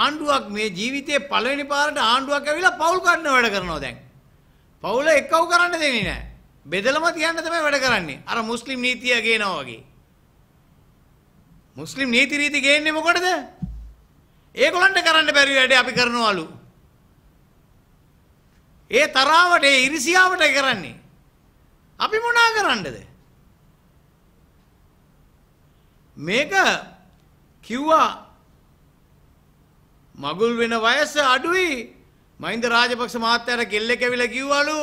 ආණ්ඩුවක් මේ ජීවිතේ පළවෙනි පාරට ආණ්ඩුවක් ඇවිල්ලා පවුල් කරන වැඩ කරනවා දැන්. පවුල එක්කව කරන්න දෙන්නේ නැහැ. බෙදලම තියන්න තමයි වැඩ කරන්නේ. අර මුස්ලිම් නීතිය ගේනවා වගේ. මුස්ලිම් නීති රීති ගේන්නේ මොකටද? ඒගොල්ලන්ට කරන්න බැරි වැඩේ අපි කරනවලු. ඒ තරාවට ඒ ඉරිසියාවට කරන්නේ. අපි මොනා කරන්නද? මේක කිව්වා මගුල් වෙන වයස අඩුයි. මහින්ද රාජපක්ෂ මහත්තයාට කෙල්ලෙක් ඇවිල්ලා කිව්වලු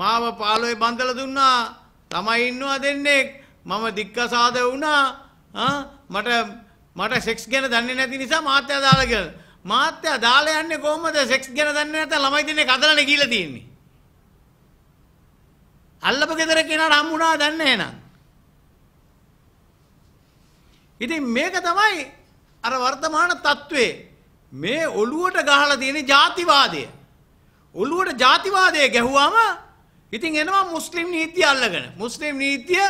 මාව 15 බන්දලා දුන්නා. ළමයි ඉන්නවා දෙන්නේ. මම දික්කසාද වුණා. මට මට සෙක්ස් ගැන දන්නේ නැති නිසා මහත්තයා දාලා ගියා. මහත්තයා දාලා යන්නේ කොහොමද සෙක්ස් ගැන දන්නේ නැත්නම් ළමයි දෙන්නේ කදලනේ කියලා තියෙන්නේ. අල්ලප ගෙදර කෙනාට හම්බුණා දන්නේ නැහැ නං. ඉතින් මේක තමයි අර වර්තමාන తත්වේ මේ ඔළුවට ගහලා තියෙන ಜಾතිවාදය. ඔළුවට ಜಾතිවාදය ගැහුවාම ඉතින් එනවා මුස්ලිම් නීතිය අල්ලගෙන. මුස්ලිම් නීතිය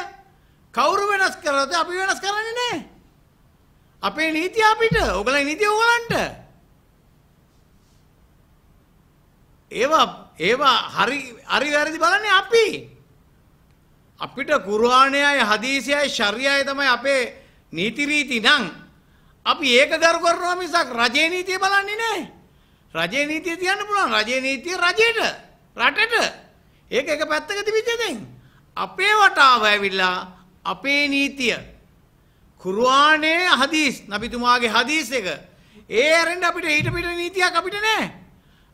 කවුරු වෙනස් කරලාද අපි වෙනස් කරන්නේ නැහැ. අපේ නීතිය අපිට, ඔගලගේ නීතිය ඔයගලන්ට. ඒවා ඒවා හරි හරි වැරදි බලන්නේ අපි. අපිට කුර්ආනයයි හදීසියයි ශරියයි තමයි අපේ නීති රීති නම් අපි ඒක ගරු කරනවා මිසක් රජේ නීතිය බලන්නේ නැහැ. රජේ නීතිය තියන්න පුළුවන්. රජේ නීතිය රජයට, රටට. ඒක එක පැත්තක තිබිච්ච දෙයක්. අපේ වටාව ඇවිල්ලා අපේ නීතිය කුර්ආනයේ හදීස් නබිතුමාගේ හදීස් එක ඒ ඇරෙන්න අපිට ඊට පිට නීතියක් අපිට නැහැ.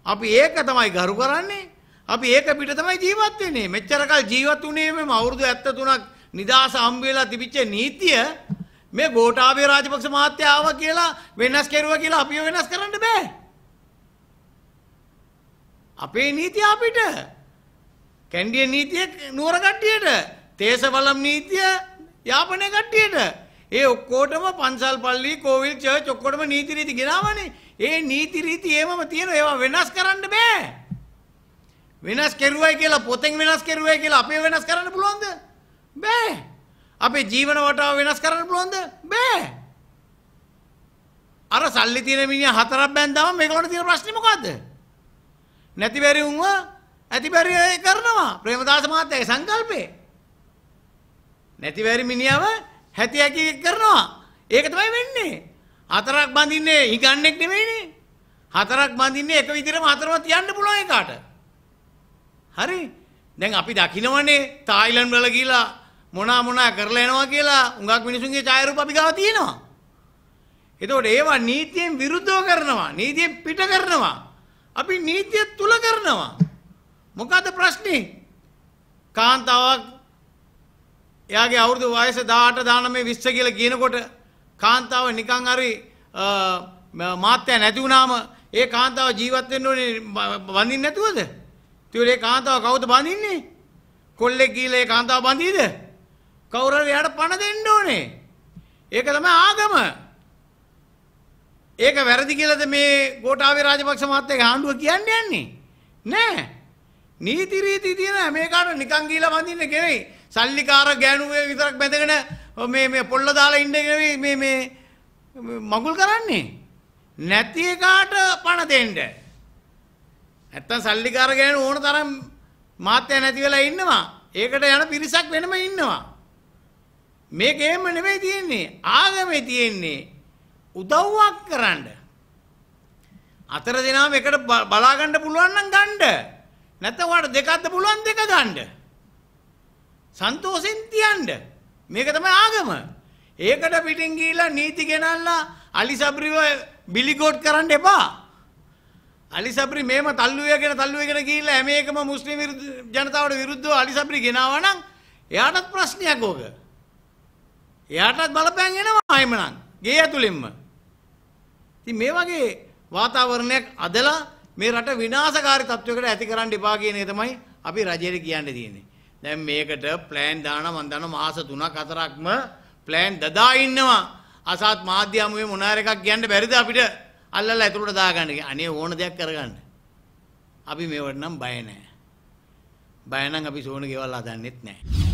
අපි ඒක තමයි ගරු කරන්නේ. අපි ඒක පිට තමයි ජීවත් වෙන්නේ. මෙච්චරකල් ජීවත් වුණේ මේ අවුරුදු 73ක් නිදාස හම්බ වෙලා තිබිච්ච නීතිය මේ ගෝටාබේ රාජපක්ෂ මහත්තයා ආවා කියලා වෙනස් කෙරුවා කියලා අපිව වෙනස් කරන්න බෑ. අපේ නීතිය අපිට. කැන්ඩිය නීතිය නුවර කට්ටියට, තේසවලම් නීතිය යාපනයේ කට්ටියට. ඒ ඔක්කොටම පන්සල් පල්ලි, කෝවිල් චර්ච් ඔක්කොටම නීති රීති ගෙනාවනේ. ඒ නීති රීති ඒමම තියෙනවා. ඒවා වෙනස් කරන්න බෑ. වෙනස් කෙරුවයි කියලා පොතෙන් වෙනස් කෙරුවයි කියලා අපේ වෙනස් කරන්න පුළුවන්ද? අපේ ජීවන වටාව වෙනස් කරන්න පුළුවන්ද? බෑ. අර සල්ලි තියෙන මිනිහා හතරක් බැන්දාම මේගොල්ලන්ට තියෙන ප්‍රශ්නේ මොකද්ද? නැති බැරි වුණා ඇති බැරි කරනවා. ප්‍රේමදාස මහත්තයාගේ සංකල්පේ. නැති බැරි මිනිහව හැටි හැකි කරනවා. ඒක තමයි වෙන්නේ. හතරක් බඳින්නේ හිඟන්නේක් නෙමෙයිනේ. හතරක් බඳින්නේ එක විදිහටම හතරම තියන්න පුළුවන් එකාට. හරි. දැන් අපි දකිනවනේ තායිලන්ඩ් වල ගිහිලා මොනා මොනා කරලා එනවා කියලා හුඟක් මිනිසුන්ගේ ඡායාරූප අපි ගාව තියෙනවා. එතකොට ඒවා නීතියෙන් විරුද්ධව කරනවා. නීතියෙන් පිට කරනවා. අපි නීතිය තුල කරනවා. මොකද ප්‍රශ්නේ? කාන්තාවක් එයාගේ අවුරුදු වයස 18 19 20 කියලා කියනකොට කාන්තාව නිකන් හරි මාත්‍ය නැති වුණාම ඒ කාන්තාව ජීවත් වෙන්න ඕනේ බඳින්න නැතුවද? ඉතින් ඒ කාන්තාව කවුද බඳින්නේ? කොල්ලෙක් ගිහලා ඒ කාන්තාව බඳීද? කවුරුහරි එයාට පණ දෙන්න ඕනේ. ඒක තමයි ආගම. ඒක වැරදි කියලාද මේ ගෝඨාභය රාජපක්ෂ මහත්තයාගේ ආණ්ඩුව කියන්නේ යන්නේ? නෑ. නීති රීති තියෙන මේකට නිකන් ගිහිලා වඳින්න නෙවෙයි. සල්ලිකාර ගෑනුවේ විතරක් බැඳගෙන මේ මේ පොල්ල දාලා ඉන්න නෙවෙයි මේ මේ මගුල් කරන්නේ. නැති එකාට පණ දෙන්න. නැත්තම් සල්ලිකාර ගෑනු ඕන තරම් මාත්‍ය නැති වෙලා ඉන්නවා. ඒකට යන පිරිසක් වෙනම ඉන්නවා. මේක එහෙම නෙවෙයි තියෙන්නේ. ආගමේ තියෙන්නේ උදව්වක් කරන්න. අතර දෙනාම එකට බලා ගන්න පුළුවන් නම් ගන්න. නැත්නම් ඔයාලට දෙකක්ද පුළුවන් දෙක ගන්න. සන්තෝෂෙන් තියන්න. මේක තමයි ආගම. ඒකට පිටින් ගිහිලා නීති ගෙනල්ලා අලි සබ්‍රිව බිලිගෝට් කරන්න එපා. අලි සබ්‍රි මේම තල්ලු වෙගෙන තල්ලු වෙගෙන ගිහිල්ලා හැම එකම මුස්ලිම් ජනතාවට විරුද්ධව අලි සබ්‍රි ගෙනාවා නම් එයාටත් ප්‍රශ්නයක් ඕක. එයාටත් බලපෑම් එනවා එහෙමනම් ගේ ඇතුළෙන්ම. ඉතින් මේ වගේ වාතාවරණයක් අදලා මේ රට විනාශකාරී තත්වයකට ඇති කරන්න එපා කියන එක තමයි අපි රජයට කියන්න තියෙන්නේ. දැන් මේකට ප්ලෑන් දානවා මම දන්නවා මාස 3ක් 4ක්ම ප්ලෑන් දදා ඉන්නවා. අසත් මාධ්‍ය හමුවේ මොනාර එකක් කියන්න බැරිද අපිට? අල්ලලා ඇතුළට දාගන්න. අනේ ඕන දෙයක් කරගන්න. අපි මේවට නම් බය නැහැ. බය නම් අපි සෝන ගෙවල් හදන්නෙත් නැහැ.